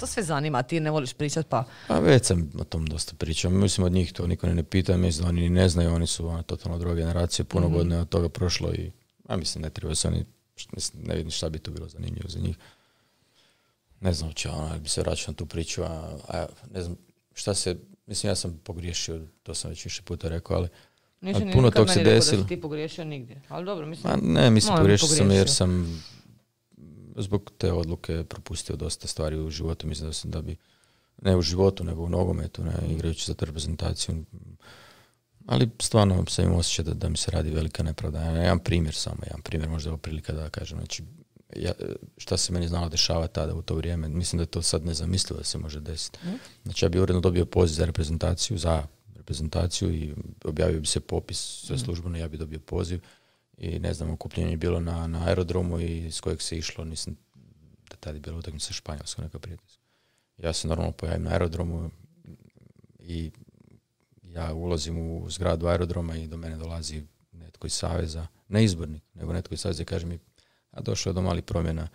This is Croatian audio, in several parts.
to sve zanima, ti ne voliš pričat pa... A pa već sam o tom dosta pričao, mislim od njih to niko ne, ne pita, mislim da oni ne znaju, oni su ona, totalno druga generacija, puno mm-hmm. godina od toga prošlo i a mislim ne treba se oni, mislim, ne vidim šta bi to bilo zanimljivo za njih. Ne znam će ona, bi se vraćao na tu priču, a, a, ne znam šta se, mislim ja sam pogriješio, to sam već više puta rekao, ali puno tog se desilo. Ti pogriješio nigdje. Ali dobro, mislim. Ma ne, mislim pogriješio, pogriješio sam jer sam zbog te odluke propustio dosta stvari u životu. Mislim da sam da bi, ne u životu, nego u nogometu, ne, igrajući za reprezentaciju. Ali stvarno sam imao osjećaj da, da mi se radi velika nepravda. Ja imam primjer samo, jedan primjer, možda je prilika da kažem. Znači, ja, šta se meni znalo dešava tada u to vrijeme, mislim da je to sad nezamislivo da se može desiti. Mhm. Znači ja bi uredno dobio poziv za reprezentaciju, za reprezentaciju i objavio bi se popis sve mhm. službeno, ja bi dobio poziv i ne znam, okupljenje je bilo na, na aerodromu i iz kojeg se išlo, nisam da tada je bila utakmica španjolskom neka prijateljstva. Ja se normalno pojavim na aerodromu i ja ulazim u zgradu aerodroma i do mene dolazi netko iz Saveza, ne izbornik, nego netko iz Saveza i kaže mi, a došlo je do malih promjena,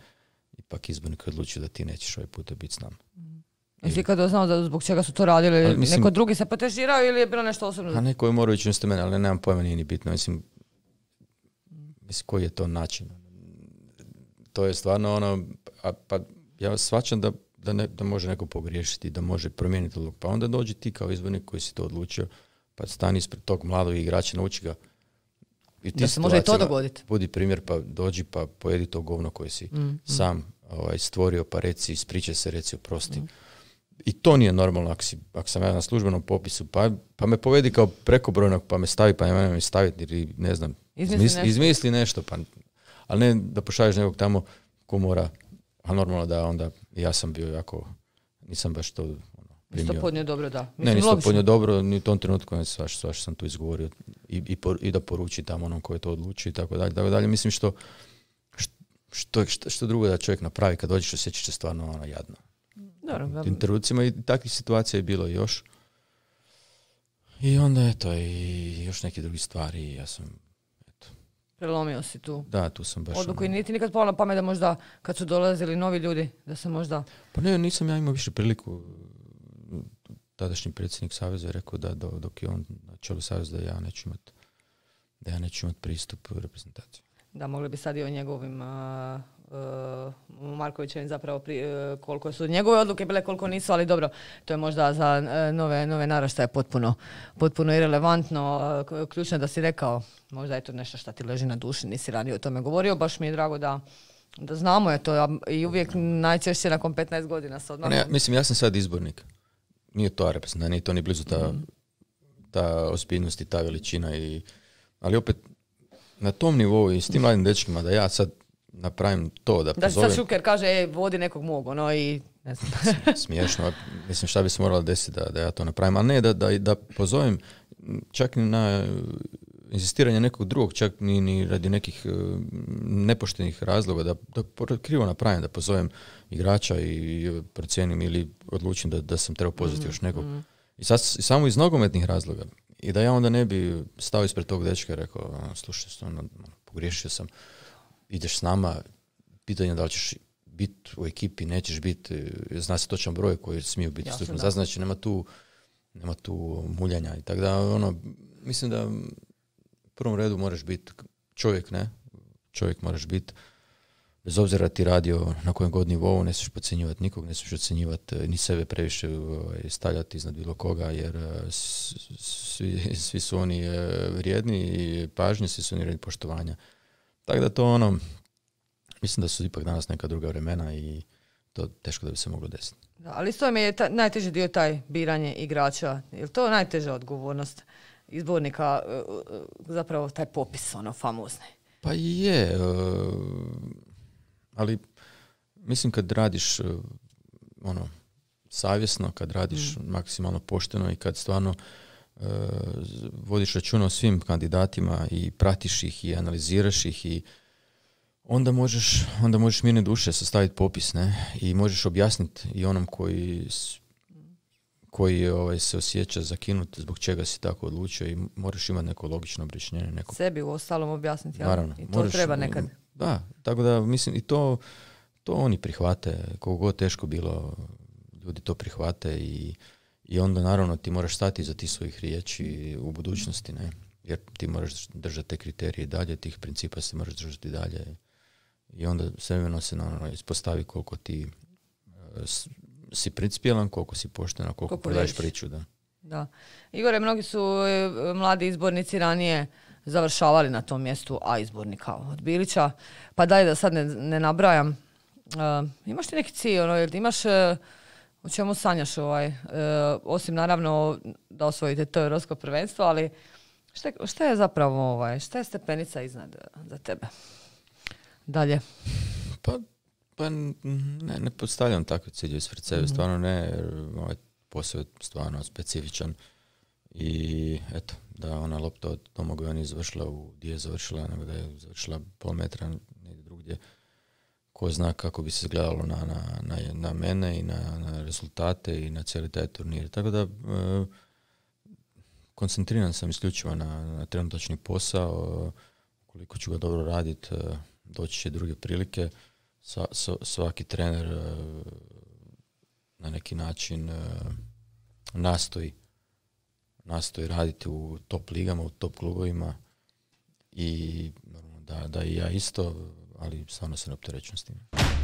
ipak izbornik je odlučio da ti nećeš ovaj put biti s nama. Mm. Jesi si znao da zbog čega su to radili, mislim, neko drugi se patežirao ili je bilo nešto osobno? A neko je morao ići mene, ali nemam pojma, nije ni bitno. Mislim, mislim, koji je to način? To je stvarno ono, a, pa ja shvaćam da, da, ne, da može neko pogriješiti, da može promijeniti odluku. Pa onda dođi ti kao izbornik koji si to odlučio, pa stani ispred tog mladog igrača, nauči ga. I ti da se može i to dogoditi. Budi primjer, pa dođi pa pojedi to govno koje si mm, mm. sam ovaj, stvorio, pa reci, ispričaj se, reci, oprosti. Mm i to nije normalno ako, sam ja na službenom popisu, pa, pa me povedi kao prekobrojnog, pa me stavi, pa ne mi staviti, ili ne znam, izmisli, nešto. pa, ali ne da pošalješ nekog tamo ko mora, a normalno da onda ja sam bio jako, nisam baš to ono, primio. podnio dobro, da. Mislim, ne, nisam podnio dobro, ni u tom trenutku, ne, svaš, sam tu izgovorio i, i, i da poruči tamo onom koji to odluči i tako dalje, tako dalje. Mislim što, što, što, drugo da čovjek napravi kad dođeš osjećaš se stvarno ono jadno. Dobro, tim i takvih situacija je bilo još. I onda to i još neke druge stvari ja sam eto. Prelomio si tu. Da, tu sam baš. Odluku i ono- niti nikad palo pamet da možda kad su dolazili novi ljudi, da se možda... Pa ne, nisam ja imao više priliku. Tadašnji predsjednik Saveza je rekao da dok je on na čelu Saveza da ja neću imati da ja neću imati pristup u reprezentaciju. Da, mogli bi sad i o njegovim E, Markovićevim zapravo pri, e, koliko su njegove odluke bile, koliko nisu, ali dobro, to je možda za e, nove, nove naraštaje potpuno, potpuno irelevantno. Ključno je da si rekao, možda je to nešto što ti leži na duši, nisi ranije o tome govorio, baš mi je drago da da znamo je to i uvijek najčešće nakon 15 godina mislim, ja sam sad izbornik. Nije to da nije to ni blizu ta, mm. ta i ta veličina. I, ali opet, na tom nivou i s tim mladim dečkima, da ja sad napravim to da pozovem. Da sad Šuker kaže, e, vodi nekog mog, ono i ne znam. Smiješno, mislim šta bi se moralo desiti da, da ja to napravim, a ne da, da, pozovem čak ni na insistiranje nekog drugog, čak ni, ni radi nekih e, nepoštenih razloga, da, krivo napravim, da pozovem igrača i procijenim ili odlučim da, sam trebao pozvati mhm, još nekog. Mhm. I sad, samo iz nogometnih razloga. I da ja onda ne bi stao ispred tog dečka i rekao, slušaj, stvarno, ono, pogriješio sam ideš s nama, pitanje da li ćeš biti u ekipi, nećeš biti, e, zna se točan broj koji smiju biti Jasne, Znači, nema tu, nema tu muljanja i tako da, ono, mislim da u prvom redu moraš biti čovjek, ne? Čovjek moraš biti bez obzira ti radio na kojem god nivou, ne smiješ podcjenjivati nikog, ne smiješ ocjenjivati e, ni sebe previše ovaj, stavljati iznad bilo koga, jer e, svi, svi su oni vrijedni i pažnje, svi su oni vrijedni poštovanja. Tako da to ono, mislim da su ipak danas neka druga vremena i to teško da bi se moglo desiti. Da, ali s mi je ta, najteži dio taj biranje igrača. Je to najteža odgovornost izbornika, e, e, zapravo taj popis ono famozni? Pa je, e, ali mislim kad radiš ono savjesno, kad radiš mm. maksimalno pošteno i kad stvarno Eh, vodiš računa o svim kandidatima i pratiš ih i analiziraš ih i onda možeš, onda možeš mirne duše sastaviti popis ne? i možeš objasniti i onom koji, koji ovaj, se osjeća zakinut zbog čega si tako odlučio i moraš imati neko logično objašnjenje. Neko... Sebi u ostalom objasniti, Naravno, i to treba nekad. Da, tako da mislim i to, to oni prihvate, koliko teško bilo, ljudi to prihvate i i onda naravno ti moraš stati za ti svojih riječi u budućnosti, ne? Jer ti moraš držati te kriterije dalje, tih principa se moraš držati dalje. I onda svemeno se naravno ispostavi koliko ti e, si principijelan, koliko si pošteno, koliko prodaješ priču, da. Da. Igore, mnogi su e, mladi izbornici ranije završavali na tom mjestu A izbornika od Bilića. Pa daj da sad ne, ne nabrajam. E, imaš ti neki cilj, ono, imaš o čemu sanjaš ovaj? Eh, osim naravno da osvojite to europsko prvenstvo, ali šta, je zapravo ovaj? Šta je stepenica iznad eh, za tebe? Dalje. Pa, pa ne, ne postavljam takve cilje ispred sebe, mhm. stvarno ne, ovaj posao je stvarno specifičan i eto, da ona lopta od je izvršila u, gdje je završila, nego da je završila pol metra negdje drugdje ko zna kako bi se gledalo na, na, na, na mene i na, na, rezultate i na cijeli taj turnir. Tako da e, koncentriran sam isključivo na, na trenutačni posao, koliko ću ga dobro raditi, e, doći će druge prilike. Sa, sa, svaki trener e, na neki način e, nastoji nastoji raditi u top ligama, u top klubovima i normalno da, da i ja isto ali stvarno se ne opterećujem s tim.